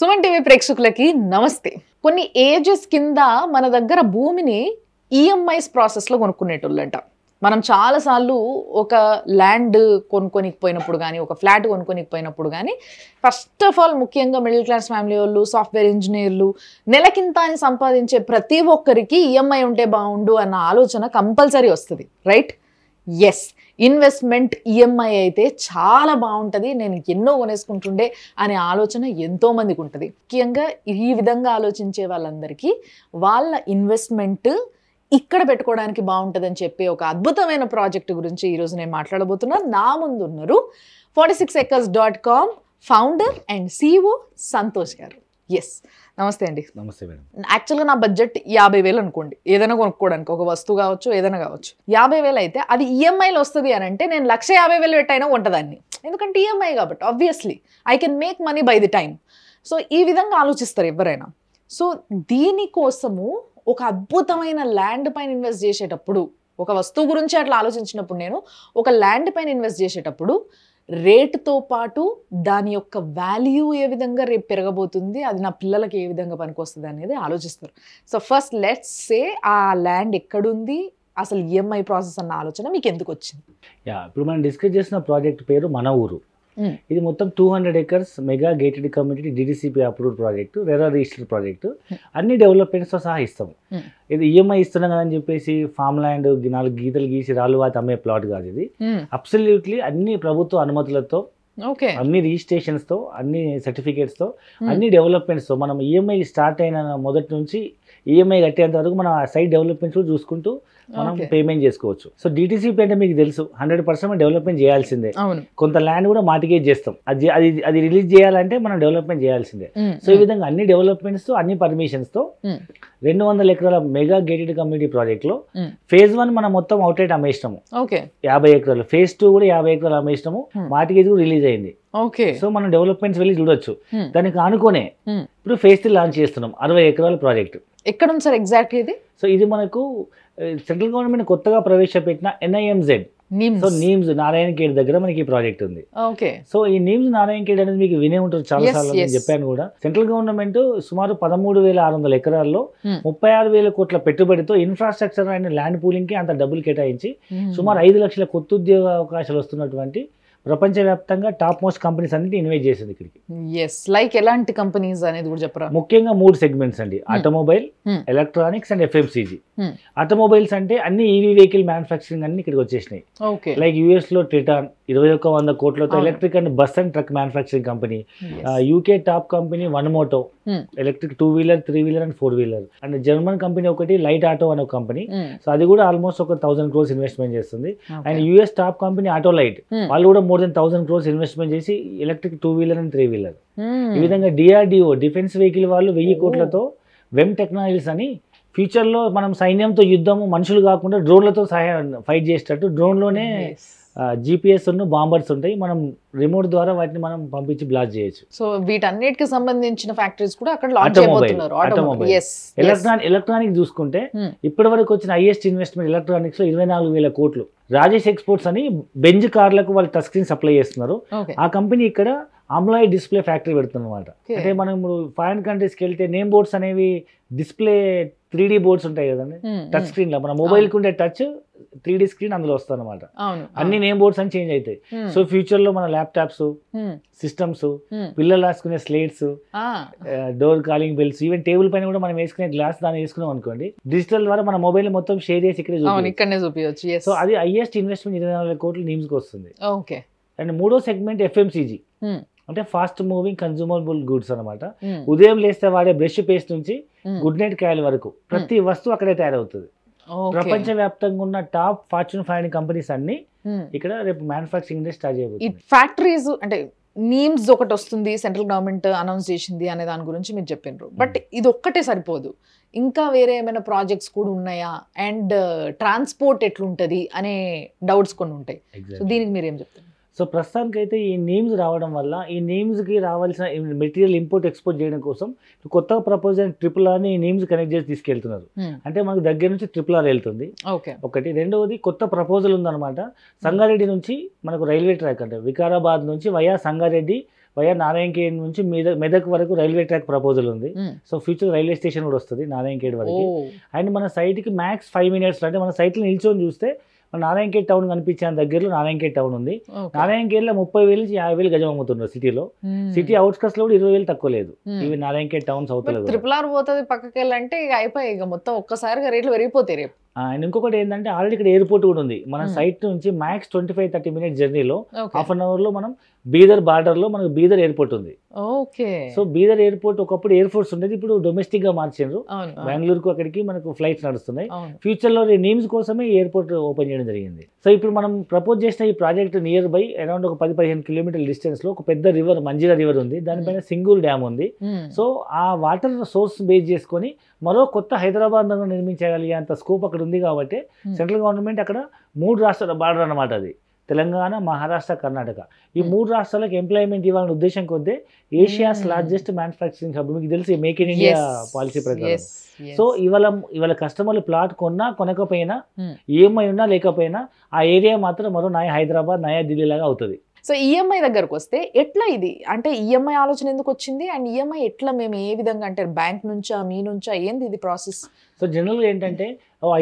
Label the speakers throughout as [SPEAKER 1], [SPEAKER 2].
[SPEAKER 1] Suman TV ప్రేక్షకులకి నమస్తే కొన్ని ఏజెస్ కింద మన దగ్గర భూమిని ఈఎంఐస్ e ప్రాసెస్లో కొనుక్కునేటోళ్ళంట మనం చాలాసార్లు ఒక ల్యాండ్ కొనుక్కొనికి పోయినప్పుడు కానీ ఒక ఫ్లాట్ కొనుక్కొనికి పోయినప్పుడు కానీ ఫస్ట్ ఆఫ్ ఆల్ ముఖ్యంగా మిడిల్ క్లాస్ ఫ్యామిలీ వాళ్ళు సాఫ్ట్వేర్ ఇంజనీర్లు నెలకింత అని సంపాదించే ప్రతి ఒక్కరికి ఈఎంఐ e ఉంటే బాగుండు అన్న ఆలోచన కంపల్సరీ వస్తుంది right yes investment EMI e అయితే చాలా బాగుంటుంది నేను ఎన్నో కొనేసుకుంటుండే అనే ఆలోచన ఎంతోమందికి ఉంటుంది ముఖ్యంగా ఈ విధంగా ఆలోచించే వాళ్ళందరికీ వాళ్ళ ఇన్వెస్ట్మెంట్ ఇక్కడ పెట్టుకోవడానికి బాగుంటుందని చెప్పి ఒక అద్భుతమైన ప్రాజెక్టు గురించి ఈరోజు నేను మాట్లాడబోతున్నాను నా ముందు ఉన్నారు forty six acres dot com founder and CEO Santosh garu yes నమస్తే అండి నమస్తే మేడం యాక్చువల్గా నా బడ్జెట్ యాభై వేలు అనుకోండి ఏదైనా కొనుక్కోవడానికి ఒక వస్తువు కావచ్చు ఏదైనా కావచ్చు యాభై వేలు అయితే అది ఈఎంఐలో e వస్తుంది అని అంటే నేను లక్ష యాభై వేలు పెట్టైనా ఉంటుందాన్ని ఎందుకంటే ఈఎంఐ e కాబట్టి obviously I can make money by the time so ఈ విధంగా ఆలోచిస్తారు ఎవరైనా సో దీనికోసము ఒక అద్భుతమైన ల్యాండ్ పైన ఇన్వెస్ట్ చేసేటప్పుడు ఒక వస్తువు గురించి అట్లా ఆలోచించినప్పుడు నేను ఒక ల్యాండ్ పైన ఇన్వెస్ట్ చేసేటప్పుడు రేటుతో పాటు దాని యొక్క వాల్యూ ఏ విధంగా రేపు పెరగబోతుంది అది నా పిల్లలకి ఏ విధంగా పనికొస్తుంది అనేది ఆలోచిస్తారు సో ఫస్ట్ లెట్స్ సే ఆ ల్యాండ్ ఎక్కడుంది అసలు ఈఎంఐ ప్రాసెస్ అన్న ఆలోచన మీకు ఎందుకు వచ్చింది
[SPEAKER 2] యా ఇప్పుడు మనం డిస్కస్ చేసిన ప్రాజెక్ట్ పేరు మన ఊరు Hmm. ఇది మొత్తం two hundred acres mega gated community DDCP approved project RERA registered project అన్ని డెవలప్మెంట్స్తో సహా ఇస్తాము hmm. ఇది ఈఎంఐ e ఇస్తున్నాం కదని చెప్పేసి ఫామ్ ల్యాండ్ నాలుగు గీతలు గీసి రాళ్ళు వాతి అమ్మే ప్లాట్ కాదు ఇది అబ్సల్యూట్లీ hmm. అన్ని ప్రభుత్వ అనుమతులతో అన్ని రిజిస్ట్రేషన్స్తో తో అన్ని సర్టిఫికేట్స్ తో అన్ని డెవలప్మెంట్స్ తో మనం ఈఎంఐ e స్టార్ట్ అయిన మొదటి నుంచి ఈఎంఐ e కట్టేంత వరకు మనం ఆ సైట్ డెవలప్మెంట్స్ కూడా చూసుకుంటూ మనం పేమెంట్ చేసుకోవచ్చు సో డిటీసీపీ అంటే మీకు తెలుసు హండ్రెడ్ పర్సెంట్ డెవలప్మెంట్ చేయాల్సిందే కొంత ల్యాండ్ కూడా మార్టిగేజ్ చేస్తాం అది అది అది రిలీజ్ చేయాలంటే మనం డెవలప్మెంట్ చేయాల్సిందే సో ఈ విధంగా అన్ని డెవలప్మెంట్స్ తో అన్ని పర్మిషన్స్ తో రెండు వందల ఎకరాల మెగా గేటెడ్ కమ్యూనిటీ ప్రాజెక్ట్ లో ఫేజ్ వన్ మనం మొత్తం అవుట్లెట్ అమ్మేసినాము యాభై ఎకరాలు ఫేజ్ టూ కూడా యాభై ఎకరాలు అమ్మేసినాము మార్టిగేజ్ కూడా రిలీజ్ అయింది ఓకే సో మనం డెవలప్మెంట్స్ వెళ్ళి చూడొచ్చు దానికి ఆనుకోనే ఇప్పుడు ఫేజ్ త్రీ లాంచ్ చేస్తున్నాం అరవై ఎకరాల ప్రాజెక్ట్
[SPEAKER 1] ఎక్కడ ఉంది సార్ ఎగ్జాక్ట్ ఇది సో ఇది మనకు
[SPEAKER 2] సెంట్రల్ గవర్నమెంట్ కొత్తగా ప్రవేశపెట్టిన NIMZ so NIMZ Narayankhed దగ్గర మనకి ఈ ప్రాజెక్ట్ ఉంది ఓకే సో ఈ నీమ్స్ నారాయణ కేడ్ అనేది మీకు వినే ఉంటారు చాలా సార్లు నేను చెప్పాను కూడా సెంట్రల్ గవర్నమెంట్ సుమారు పదమూడు వేల ఆరు వందల ఎకరాల్లో hmm. ముప్పై ఆరు వేల కోట్ల పెట్టుబడితో ఇన్ఫ్రాస్ట్రక్చర్ అండ్ ల్యాండ్ పూలింగ్ కి అంత డబ్బులు కేటాయించి hmm. సుమారు ఐదు లక్షల కొత్త ఉద్యోగ అవకాశాలు వస్తున్నటువంటి ప్రపంచవ్యాప్తంగా టాప్ మోస్ట్ కంపెనీస్ అనేది ఇన్వైట్ చేసింది ఇక్కడికి
[SPEAKER 1] ఎస్ లైక్ ఎలాంటి కంపెనీస్ అనేది కూడా చెప్పరా
[SPEAKER 2] ముఖ్యంగా మూడు సెగ్మెంట్స్ అండి hmm. Automobile hmm. Electronics and FMCG Hmm. Automobiles అంటే అన్ని ఈవీ వెహికల్ మ్యానుఫ్యాక్చరింగ్ అన్ని ఇక్కడికి వచ్చేసినాయి లైక్ యూఎస్ లో టిటాన్ ఇరవై ఒక్క వంద కోట్లతో electric and bus and truck manufacturing company UK top company one moto electric two wheeler three wheeler and four wheeler and German company ఒకటి లైట్ ఆటో అనే కంపెనీ సో hmm. అది కూడా ఆల్మోస్ట్ ఒక థౌసండ్ క్రోర్స్ ఇన్వెస్ట్మెంట్ చేస్తుంది and US top company auto light వాళ్ళు కూడా more than thousand crores investment చేసి electric two wheeler and three wheeler ఈ విధంగా డిఆర్డిఓ డిఫెన్స్ వెహికల్ వాళ్ళు వెయ్యి oh. కోట్లతో వెమ్ టెక్నాలజీస్ అని ఫ్యూచర్లో మనం సైన్యంతో యుద్ధము మనుషులు కాకుండా డ్రోన్లతో సహాయ ఫైట్ చేసేటట్టు డ్రోన్లోనే జిపిఎస్ ఉన్న బాంబర్స్ ఉంటాయి మనం రిమోట్ ద్వారా వాటిని మనం పంపించి బ్లాస్ట్ చేయొచ్చు
[SPEAKER 1] సో వీటన్నిటికి సంబంధించిన ఫ్యాక్టరీస్ కూడా అక్కడ ఆటోమొబైల్ ఎలక్ట్రానిక్
[SPEAKER 2] ఎలక్ట్రానిక్ చూసుకుంటే hmm. ఇప్పటి వరకు వచ్చిన హైయెస్ట్ ఇన్వెస్ట్మెంట్ ఎలక్ట్రానిక్స్ లో ఇరవై నాలుగు వేల కోట్లు రాజేష్ ఎక్స్పోర్ట్స్ అని బెంజ్ కార్లకు వాళ్ళు టచ్ స్క్రీన్ సప్లై చేస్తున్నారు ఆ కంపెనీ ఇక్కడ అమ్లాయి డిస్ప్లే ఫ్యాక్టరీ పెడుతుంది అనమాట అంటే మనం ఇప్పుడు ఫారిన్ కంట్రీస్కి వెళ్తే నేమ్ బోర్డ్స్ అనేవి డిస్ప్లే త్రీ డి బోర్డ్స్ ఉంటాయి కదండి టచ్ స్క్రీన్ లో మన మొబైల్ కి ఉండే టచ్ త్రీ డి స్క్రీన్ అందులో వస్తుంది అనమాట అన్ని నేమ్ బోర్డ్స్ అని చేంజ్ అవుతాయి సో ఫ్యూచర్ లో మన ల్యాప్టాప్స్ సిస్టమ్స్ పిల్లలు రాసుకునే slates door calling bells even table పైన కూడా మనం వేసుకునే గ్లాస్ దాన్ని వేసుకున్నాం అనుకోండి డిజిటల్ ద్వారా మన మొబైల్ మొత్తం షేర్ చేసి ఇక్కడ
[SPEAKER 1] చూపించవచ్చు సో అది
[SPEAKER 2] హైయెస్ట్ ఇన్వెస్ట్మెంట్ ఇరవై నాలుగు కోట్లు నేమ్స్ కి వస్తుంది అండ్ మూడో సెగ్మెంట్ ఎఫ్ఎంసీజీ అంటే ఫాస్ట్ మూవింగ్ కన్జ్యూమబుల్ గుడ్స్ అనమాట ఉదయం లేస్తే వాడే బ్రష్ పేస్ట్ నుంచి గుడ్ నైట్ క్యాల్ వరకు hmm. ప్రతి వస్తువు అక్కడే తయారవుతుంది ప్రపంచ వ్యాప్తంగా ఉన్న టాప్ ఫార్చ్యూన్ ఫైవ్ కంపెనీస్ అన్ని hmm. ఇక్కడ రేపు మ్యానుఫాక్చరింగ్ స్టార్ట్
[SPEAKER 1] చేయబోతుంది ఫ్యాక్టరీస్ అంటే నీమ్స్ ఒకటి వస్తుంది సెంట్రల్ గవర్నమెంట్ అనౌన్స్ చేసింది అనే దాని గురించి మీరు చెప్పినారు బట్ hmm. ఇది ఒక్కటే సరిపోదు ఇంకా వేరే ఏమైనా ప్రాజెక్ట్స్ కూడా ఉన్నాయా అండ్ ట్రాన్స్పోర్ట్ uh, ఎట్లుంటది అనే డౌట్స్ కొన్ని ఉంటాయి సో దీనికి మీరు ఏం చెప్తారు
[SPEAKER 2] సో ప్రస్తుతానికి అయితే ఈ నేమ్స్ రావడం వల్ల ఈ నేమ్స్కి రావాల్సిన మెటీరియల్ ఇంపోర్ట్ ఎక్స్పోర్ట్ చేయడం కోసం కొత్తగా ప్రపోజ్ అయిన ట్రిపుల్ ఆర్ని ఈ నేమ్స్ కనెక్ట్ చేసి తీసుకెళ్తున్నారు అంటే మనకు దగ్గర నుంచి ట్రిపుల్ ఆర్ వెళ్తుంది ఒకటి రెండవది కొత్త ప్రపోజల్ ఉందన్నమాట సంగారెడ్డి నుంచి మనకు రైల్వే ట్రాక్ అంటే వికారాబాద్ నుంచి వయా సంగారెడ్డి వయా నారాయణకేడ్ నుంచి మీద మెదక్ వరకు రైల్వే ట్రాక్ ప్రపోజల్ ఉంది సో ఫ్యూచర్ రైల్వే స్టేషన్ కూడా వస్తుంది నారాయణకేడ్ వరకు అండ్ మన సైట్కి మ్యాక్స్ ఫైవ్ మినిట్స్లో అంటే మన సైట్లో నిల్చొని చూస్తే నారాయణకేట్ టౌన్ కనిపించిన దగ్గరలో నారాయణకేట్ టౌన్ ఉంది నారాయణకేట్లో ముప్పై వేలు నుంచి యాభై వేలు గజం అమ్ముతున్నారు సిటీలో సిటీ అవుట్స్కట్స్ లో కూడా ఇరవై వేలు తక్కువ లేదు ఇవి నారాయణకేట్ టౌన్ సౌత్ లో ట్రిపుల్
[SPEAKER 1] ఆర్ పోతుంది పక్కకి వెళ్ళంటే ఇక అయిపోయి ఇక మొత్తం ఒక్కసారిగా రేట్లు పెరిగిపోతాయి రేపు
[SPEAKER 2] అండ్ ఇంకొకటి ఏంటంటే ఆల్రెడీ ఇక్కడ ఎయిర్పోర్ట్ కూడా ఉంది మన సైట్ hmm. నుంచి max twenty five thirty minute జర్నీలో హాఫ్ అన్ అవర్ లో మనం బీదర్ బార్డర్ లో మనకు బీదర్ ఎయిర్పోర్ట్ ఉంది
[SPEAKER 1] ఓకే సో
[SPEAKER 2] బీదర్ ఎయిర్పోర్ట్ ఒకప్పుడు ఎయిర్ ఫోర్స్ ఉండేది ఇప్పుడు డొమెస్టిక్ గా మార్చారు బెంగళూరుకు అక్కడికి మనకు ఫ్లైట్స్ నడుస్తున్నాయి ఫ్యూచర్ లో నేమ్స్ కోసమే ఎయిర్పోర్ట్ ఓపెన్ చేయడం జరిగింది సో ఇప్పుడు మనం ప్రపోజ్ చేసిన ఈ ప్రాజెక్ట్ నియర్ బై అరౌండ్ ఒక పది పదిహేను కిలోమీటర్ డిస్టెన్స్ లో ఒక పెద్ద రివర్ మంజిరా రివర్ ఉంది దానిపైన సింగూల్ డ్యామ్ ఉంది సో hmm. ఆ వాటర్ సోర్స్ బేస్ చేసుకొని మరో కొత్త హైదరాబాద్ నగరం నిర్మించగలిగే అంత స్కోప్ అక్కడ అక్కడ ఉంది కాబట్టి hmm. సెంట్రల్ గవర్నమెంట్ అక్కడ మూడు రాష్ట్రాల బార్డర్ అనమాట అది తెలంగాణ మహారాష్ట్ర కర్ణాటక ఈ hmm. మూడు రాష్ట్రాలకు ఎంప్లాయ్మెంట్ ఇవ్వాలనే ఉద్దేశం కొద్దీ ఏషియాస్ లార్జెస్ట్ మ్యానుఫ్యాక్చరింగ్ హబ్ మీకు తెలిసి మేక్ ఇన్ ఇండియా పాలసీ ప్రకారం సో ఇవాళ ఇవాళ కస్టమర్లు ప్లాట్ కొన్నా కొనకపోయినా hmm. ఏమై ఉన్నా లేకపోయినా ఆ ఏరియా మాత్రం మరో నాయ హైదరాబాద్ నాయ ఢిల్లీ లాగా అవుతుంది
[SPEAKER 1] సో ఈఎంఐ e దగ్గరకు వస్తే ఎట్లా ఇది అంటే ఈఎంఐ e ఆలోచన ఎందుకు వచ్చింది అండ్ ఈఎంఐ e ఎట్లా మేము ఏ విధంగా అంటే బ్యాంక్ నుంచా మీ నుంచా ఏంది ఇది ప్రాసెస్ సో జనరల్గా
[SPEAKER 2] ఏంటంటే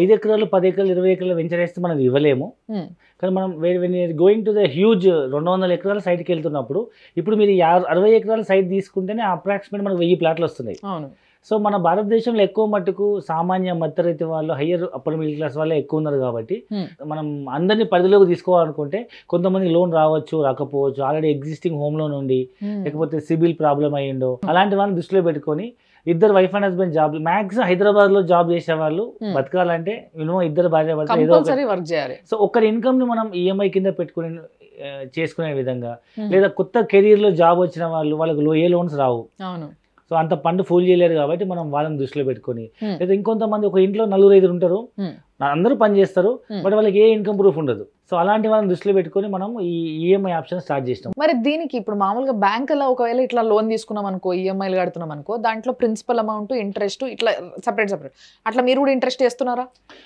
[SPEAKER 2] ఐదు ఎకరాలు పది ఎకరాలు ఇరవై ఎకరాలు వెంచర్ వేస్తే మనం ఇవ్వలేము కానీ మనం వేరే గోయింగ్ టు ద హ్యూజ్ రెండు వందల ఎకరాల సైట్కి వెళ్తున్నప్పుడు ఇప్పుడు మీరు అరవై ఎకరాల సైట్ తీసుకుంటేనే అప్రాక్సిమేట్ మనకు వెయ్యి ప్లాట్లు వస్తున్నాయి సో మన భారతదేశంలో ఎక్కువ మట్టుకు సామాన్య మధ్యరైతి వాళ్ళు హయ్యర్ అప్పర్ మిడిల్ క్లాస్ వాళ్ళే ఎక్కువ ఉన్నారు కాబట్టి hmm. మనం అందరినీ పరిధిలోకి తీసుకోవాలనుకుంటే కొంతమంది లోన్ రావచ్చు రాకపోవచ్చు ఆల్రెడీ ఎగ్జిస్టింగ్ హోమ్ లోన్ ఉండి లేకపోతే సిబిల్ ప్రాబ్లం అయ్యిండో hmm. అలాంటి వాళ్ళని దృష్టిలో పెట్టుకొని ఇద్దరు wife and husband job maximum Hyderabad లో జాబ్ చేసే వాళ్ళు hmm. బతకాలంటే మినిమం ఇద్దరు భార్య వర్క్ చేయాలి సో ఒక్కరి ఇన్కమ్ ని మనం ఈఎంఐ e కింద పెట్టుకుని చేసుకునే విధంగా లేదా కొత్త కెరీర్ లో జాబ్ వచ్చిన వాళ్ళు వాళ్ళకి ఏ లోన్స్ రావు సో అంత పండు ఫోల్ చేయలేరు కాబట్టి మనం వాళ్ళని దృష్టిలో పెట్టుకొని లేదా ఇంకొంతమంది ఒక ఇంట్లో నలుగురు ఐదు ఉంటారు అందరూ పని చేస్తారు బట్ వాళ్ళకి ఏ ఇన్కమ్ ప్రూఫ్ ఉండదు సో అలాంటి వాళ్ళని దృష్టిలో పెట్టుకొని మనం ఈ ఈఎంఐ e ఆప్షన్ స్టార్ట్ చేసినాం
[SPEAKER 1] మరి దీనికి ఇప్పుడు మామూలుగా బ్యాంకులో ఒకవేళ ఇట్లా లోన్ తీసుకున్నాం అనుకో ఈఎంఐలు e కడుతున్నాం అనుకో దాంట్లో ప్రిన్సిపల్ అమౌంట్ ఇంట్రెస్ట్ ఇట్లా సపరేట్ సపరేట్ అట్లా మీరు కూడా ఇంట్రెస్ట్ చేస్తున్నారా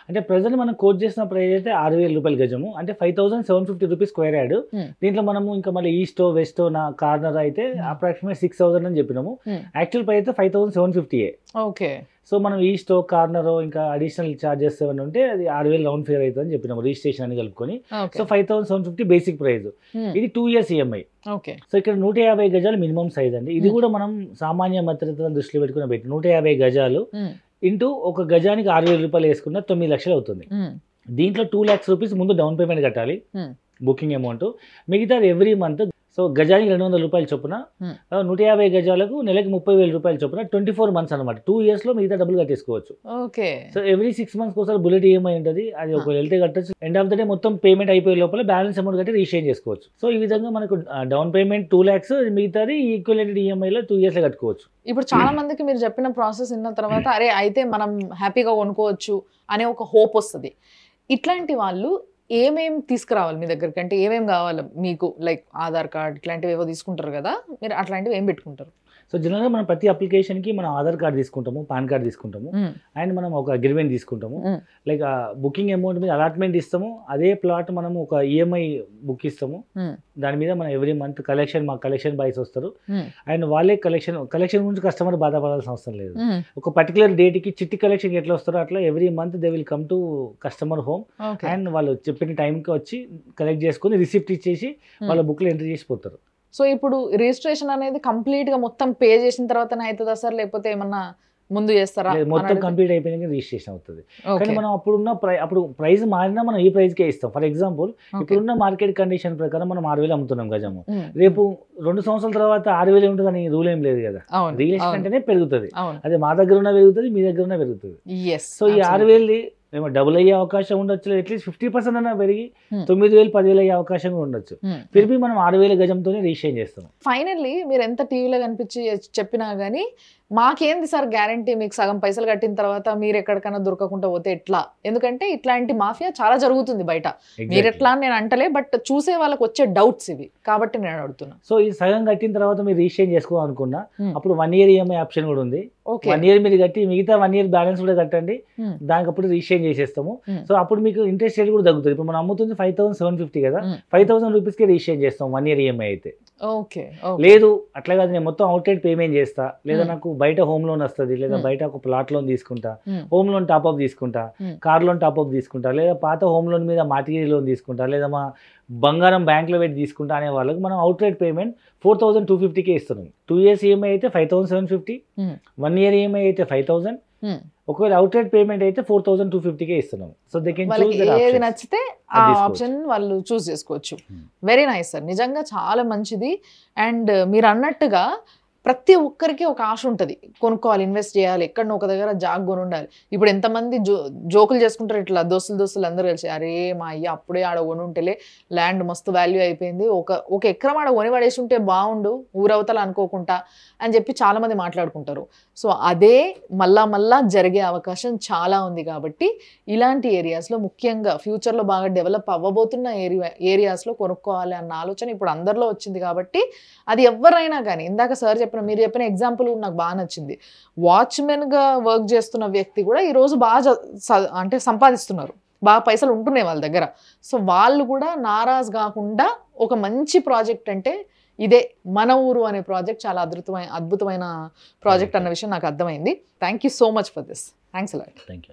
[SPEAKER 1] అంటే
[SPEAKER 2] ప్రజెంట్ మనం కోర్ట్ చేసిన ప్రైస్ అయితే ఆరు వేల రూపాయలు గజము అంటే five thousand seven fifty rupees square yard hmm. దీంట్లో మనము ఇంకా మళ్ళీ ఈస్టో వెస్టో నా కార్నర్ అయితే అప్రాక్సిమేట్ సిక్స్ థౌసండ్ అని చెప్పినాము యాక్చువల్ hmm. ప్రైస్ అయితే five thousand seven fifty okay so మనం ఈ స్టోక్ కార్నర్ ఇంకా అడిషనల్ చార్జెస్ ఏమైనా ఉంటే అది ఆరు వేలు రౌండ్ ఫేర్ అవుతుంది అని చెప్పినాము రిజిస్ట్రేషన్ అని కలుపుకొని so five thousand seven fifty basic price ఇది two years EMI okay so ఇక్కడ నూట యాభై గజాలు మినిమం సైజ్ అండి ఇది hmm. కూడా మనం సామాన్య భద్రతను దృష్టిలో పెట్టుకుని పెట్టి నూట యాభై గజాలు ఇంటూ hmm. ఒక గజానికి ఆరు వేల రూపాయలు వేసుకున్న తొమ్మిది లక్షలు అవుతుంది hmm. దీంట్లో టూ ల్యాక్స్ రూపీస్ ముందు డౌన్ పేమెంట్ కట్టాలి బుకింగ్ అమౌంట్ మిగతా ఎవ్రీ మంత్ సో గజానికి రెండు వందల రూపాయలు చొప్పున hmm. నూట యాభై గజాలకు నెలకి ముప్పై వేల రూపాయలు చొప్పున ట్వంటీ ఫోర్ మంత్స్ అనమాట టూ ఇయర్స్ లో మిగతా డబ్బులు కట్టేసుకోవచ్చు okay so every six months కోసం బుల్లెట్ ఈఎంఐ ఉంటుంది అది ఒక వెళ్తే కట్టచ్చు ఎండ్ ఆఫ్ ద డే మొత్తం పేమెంట్ అయిపోయే లోపల బ్యాలెన్స్ అమౌంట్ కట్టి రీషేజ్ చేసుకోవచ్చు సో ఈ విధంగా మనకు డౌన్ పేమెంట్ టూ ల్యాక్స్ మిగతాది ఈఎంఐ ఈఎంఐలో టూ ఇయర్స్ లో కట్టుకోవచ్చు
[SPEAKER 1] ఇప్పుడు చాలా మందికి మీరు చెప్పిన ప్రాసెస్ విన్న తర్వాత అరే అయితే మనం హ్యాపీగా కొనుక్కోవచ్చు అనే ఒక హోప్ వస్తుంది ఇట్లాంటి వాళ్ళు ఏమేమి తీసుకురావాలి మీ దగ్గరికి అంటే ఏమేమి కావాలి మీకు లైక్ ఆధార్ కార్డ్ ఇట్లాంటివి ఏవో తీసుకుంటారు కదా మీరు అట్లాంటివి ఏం పెట్టుకుంటారు
[SPEAKER 2] సో జనరల్గా మనం ప్రతి అప్లికేషన్కి మనం ఆధార్ కార్డ్ తీసుకుంటాము పాన్ కార్డ్ తీసుకుంటాము అండ్ hmm. మనం ఒక అగ్రిమెంట్ తీసుకుంటాము లైక్ బుకింగ్ అమౌంట్ మీద అలాట్మెంట్ ఇస్తాము అదే ప్లాట్ మనం ఒక ఈఎంఐ e బుక్ ఇస్తాము hmm. దాని మీద మనం ఎవ్రీ మంత్ కలెక్షన్ మా కలెక్షన్ బాయ్స్ వస్తారు అండ్ hmm. వాళ్ళే కలెక్షన్ కలెక్షన్ గురించి కస్టమర్ బాధపడాల్సిన అవసరం లేదు ఒక పర్టికులర్ డేట్కి చిట్టి కలెక్షన్ ఎట్లా వస్తారో అట్లా every month they will come to customer home and వాళ్ళు చెప్పిన టైంకి వచ్చి కలెక్ట్ చేసుకొని రిసిప్ట్ ఇచ్చేసి వాళ్ళ బుక్లో ఎంట్రీ చేసిపోతారు
[SPEAKER 1] సో ఇప్పుడు రిజిస్ట్రేషన్ అనేది కంప్లీట్ గా మొత్తం పే చేసిన తర్వాతనే అవుతుందా సార్ లేకపోతే ఏమన్నా ముందు చేస్తారా మొత్తం కంప్లీట్
[SPEAKER 2] అయిపోయినాక రిజిస్ట్రేషన్ అవుతుంది
[SPEAKER 1] కానీ మనం ఉన్న ప్రై
[SPEAKER 2] అప్పుడు ప్రైస్ మారినా మనం ఈ ప్రైస్కే ఇస్తాం ఫర్ ఎగ్జాంపుల్ ఇప్పుడున్న మార్కెట్ కండిషన్ ప్రకారం మనం ఆరు వేలు అమ్ముతున్నాం గజము hmm. రేపు రెండు సంవత్సరాల తర్వాత ఆరు వేలు ఉంటుందని రూల్ ఏం లేదు కదా రియల్ ఎస్టేట్ అంటేనే పెరుగుతుంది అదే మా దగ్గర ఉన్న పెరుగుతుంది మీ దగ్గర ఉన్న పెరుగుతుంది
[SPEAKER 1] సో ఈ ఆరు వేలు
[SPEAKER 2] మేము డబుల్ అయ్యే అవకాశం ఉండొచ్చు అట్లీస్ట్ ఫిఫ్టీ పర్సెంట్ అన్నా పెరిగి hmm. తొమ్మిది వేలు పదివేలు అయ్యే అవకాశం కూడా ఉండొచ్చు తిరిగి hmm. మనం ఆరు వేల గజంతోనే రీషేన్ చేస్తాం
[SPEAKER 1] ఫైనల్లీ మీరు ఎంత టీవీలో కనిపించి చెప్పినా కానీ మాకేంది సార్ గ్యారంటీ మీకు సగం పైసలు కట్టిన తర్వాత మీరు ఎక్కడికైనా దొరకకుండా పోతే ఎట్లా ఎందుకంటే ఇట్లాంటి మాఫియా చాలా జరుగుతుంది బయట మీరు ఎట్లా నేను అంటలే బట్ చూసే వాళ్ళకి వచ్చే డౌట్స్ ఇవి కాబట్టి నేను అడుగుతున్నా
[SPEAKER 2] సో ఈ సగం కట్టిన తర్వాత మీరు రీచేంజ్ చేసుకోవాలనుకున్నా అప్పుడు వన్ ఇయర్ ఈఎంఐ ఆప్షన్ కూడా ఉంది వన్ ఇయర్ మీరు కట్టి మిగతా వన్ ఇయర్ బ్యాలెన్స్ కూడా కట్టండి దానికి అప్పుడు రీచేంజ్ చేసేస్తాము సో అప్పుడు మీకు ఇంట్రెస్ట్ రేట్ కూడా తగ్గుతుంది ఇప్పుడు మనం అమ్ముతుంది ఫైవ్ థౌసండ్ సెవెన్ ఫిఫ్టీ కదా ఫైవ్ థౌసండ్ రూపీస్ కి రీచేంజ్ చేస్తాం వన్ ఇయర్ ఈఎంఐ అయితే
[SPEAKER 1] ఓకే లేదు
[SPEAKER 2] అట్లా కాదు నేను మొత్తం అవుట్ సైడ్ పేమెంట్ చేస్తా లేదా నాకు బయట హోమ్ లోన్ వస్తుంది లేదా బయట ఒక ప్లాట్ లోన్ తీసుకుంటా హోమ్ లోన్ టాప్అప్ తీసుకుంటా కార్ లోన్ టాప్అప్ తీసుకుంటా లేదా పాత హోమ్ లోన్ మీద మార్టిగేజ్ లోన్ తీసుకుంటా లేదా మా బంగారం బ్యాంక్లో పెట్టి తీసుకుంటా అనే వాళ్ళకి మనం out payment four thousand two ఫిఫ్టీకే ఇస్తున్నాం టూ ఇయర్స్ ఈఎంఐ అయితే five thousand seven fifty one year EMI అయితే ఫైవ్ థౌసండ్ Hmm. ఒకవేళ అవుట్ సైడ్ పేమెంట్ అయితే ఫోర్ థౌసండ్ టూ ఫిఫ్టీకే ఇస్తున్నాం సో దే కెన్ ఏది నచ్చితే
[SPEAKER 1] ఆ ఆప్షన్ వాళ్ళు చూస్ చేసుకోవచ్చు వెరీ నైస్ సార్ నిజంగా చాలా మంచిది అండ్ మీరు అన్నట్టుగా ప్రతి ఒక్కరికి ఒక ఆశ ఉంటుంది కొనుక్కోవాలి ఇన్వెస్ట్ చేయాలి ఎక్కడనో ఒక దగ్గర జాగ్ కొని ఉండాలి ఇప్పుడు ఎంతమంది జో జోకులు చేసుకుంటారు ఇట్లా దోస్తులు దోస్తులు అందరూ కలిసి అరే మా అయ్య అప్పుడే ఆడ కొనుంటేలే ల్యాండ్ మస్తు వాల్యూ అయిపోయింది ఒక ఒక ఎకరం ఆడ కొని పడేసి ఉంటే బాగుండు ఊరవతలు అనుకోకుండా అని చెప్పి చాలామంది మాట్లాడుకుంటారు సో అదే మళ్ళా మళ్ళా జరిగే అవకాశం చాలా ఉంది కాబట్టి ఇలాంటి ఏరియాస్లో ముఖ్యంగా ఫ్యూచర్లో బాగా డెవలప్ అవ్వబోతున్న ఏరియా ఏరియాస్లో కొనుక్కోవాలి అన్న ఆలోచన ఇప్పుడు అందరిలో వచ్చింది కాబట్టి అది ఎవరైనా కానీ ఇందాక సార్ చెప్పిన మీరు చెప్పిన ఎగ్జాంపుల్ నాకు బాగా నచ్చింది వాచ్మెన్గా వర్క్ చేస్తున్న వ్యక్తి కూడా ఈరోజు బాగా అంటే సంపాదిస్తున్నారు బాగా పైసలు ఉంటున్నాయి వాళ్ళ దగ్గర సో వాళ్ళు కూడా నారాజ్ కాకుండా ఒక మంచి ప్రాజెక్ట్ అంటే ఇదే మన ఊరు అనే ప్రాజెక్ట్ చాలా అద్భుతమైన అద్భుతమైన ప్రాజెక్ట్ అన్న విషయం నాకు అర్థమైంది thank you so much for this thanks a lot thank you